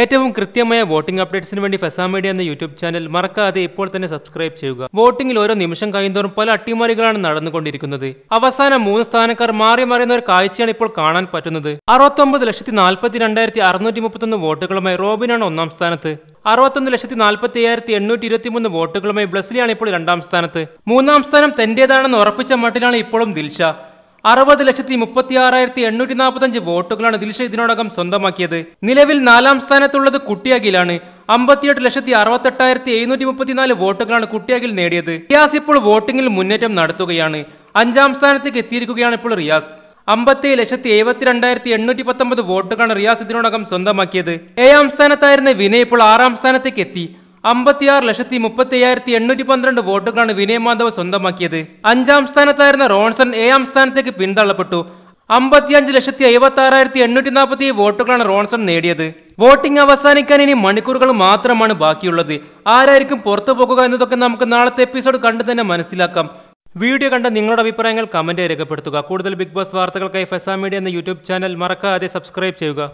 ഏറ്റവും കൃത്യമായ വോട്ടിംഗ് അപ്ഡേറ്റ്സിന് വേണ്ടി ഫെസാ മീഡിയ എന്ന യൂട്യൂബ് ചാനൽ മറക്കാതെ ഇപ്പോൾ തന്നെ സബ്സ്ക്രൈബ് ചെയ്യുക വോട്ടിംഗിൽ ഓരോ നിമിഷം കഴിയുന്നതോറും പല അട്ടിമറികളാണ് നടന്നുകൊണ്ടിരിക്കുന്നത് അവസാന മൂന്ന് സ്ഥാനക്കാർ മാറി മറിയുന്ന ഒരു കാഴ്ചയാണ് ഇപ്പോൾ കാണാൻ പറ്റുന്നത് അറുപത്തൊമ്പത് ലക്ഷത്തി നാൽപ്പത്തി രണ്ടായിരത്തി അറുന്നൂറ്റി മുപ്പത്തൊന്ന് വോട്ടുകളുമായി റോബിനാണ് ഒന്നാം സ്ഥാനത്ത് അറുപത്തൊന്ന് ലക്ഷത്തി നാൽപ്പത്തി അയ്യായിരത്തി എണ്ണൂറ്റി മൂന്ന് വോട്ടുകളുമായി ബ്ലസ്ലിയാണ് ഇപ്പോൾ രണ്ടാം സ്ഥാനത്ത് മൂന്നാം സ്ഥാനം തന്റേതാണെന്ന് ഉറപ്പിച്ച മട്ടിലാണ് ഇപ്പോഴും ദിൽഷ അറുപത് ലക്ഷത്തി മുപ്പത്തി ആറായിരത്തി എണ്ണൂറ്റി നാൽപ്പത്തഞ്ച് വോട്ടുകളാണ് ദിൽഷ ഇതിനോടകം സ്വന്തമാക്കിയത് നിലവിൽ നാലാം സ്ഥാനത്തുള്ളത് കുട്ടിയാഗിലാണ് അമ്പത്തിയെട്ട് ലക്ഷത്തി അറുപത്തെട്ടായിരത്തി എഴുന്നൂറ്റി മുപ്പത്തിനാല് വോട്ടുകളാണ് കുട്ടിയാഗിൽ നേടിയത് റിയാസ് ഇപ്പോൾ വോട്ടിംഗിൽ മുന്നേറ്റം നടത്തുകയാണ് അഞ്ചാം സ്ഥാനത്തേക്ക് എത്തിയിരിക്കുകയാണ് ഇപ്പോൾ റിയാസ് അമ്പത്തി ലക്ഷത്തി എഴുപത്തിരണ്ടായിരത്തി എണ്ണൂറ്റി പത്തൊമ്പത് വോട്ടുകളാണ് റിയാസ് ഇതിനോടകം സ്വന്തമാക്കിയത് ഏഴാം സ്ഥാനത്തായിരുന്ന വിനയ് ഇപ്പോൾ ആറാം സ്ഥാനത്തേക്ക് എത്തി അമ്പത്തിയാറ് ലക്ഷത്തി മുപ്പത്തി അയ്യായിരത്തി എണ്ണൂറ്റി പന്ത്രണ്ട് വോട്ടുകളാണ് വിനയ് മാധവ് സ്വന്തമാക്കിയത് അഞ്ചാം സ്ഥാനത്തായിരുന്ന റോൺസൺ ഏഴാം സ്ഥാനത്തേക്ക് പിന്തള്ളപ്പെട്ടു അമ്പത്തിയഞ്ച് ലക്ഷത്തി എഴുപത്തി ആറായിരത്തി എണ്ണൂറ്റി നാൽപ്പത്തി വോട്ടുകളാണ് റോൺസൺ നേടിയത് വോട്ടിംഗ് അവസാനിക്കാൻ ഇനി മണിക്കൂറുകൾ മാത്രമാണ് ബാക്കിയുള്ളത് ആരായിരിക്കും പുറത്തു പോകുക എന്നതൊക്കെ നമുക്ക് നാളത്തെ എപ്പിസോഡ് കണ്ടു തന്നെ മനസ്സിലാക്കാം വീഡിയോ കണ്ട നിങ്ങളുടെ അഭിപ്രായങ്ങൾ കമന്റ് രേഖപ്പെടുത്തുക കൂടുതൽ ബിഗ് ബോസ് വാർത്തകൾക്കായി ഫെസാ മീഡിയ എന്ന യൂട്യൂബ് ചാനൽ മറക്കാതെ സബ്സ്ക്രൈബ് ചെയ്യുക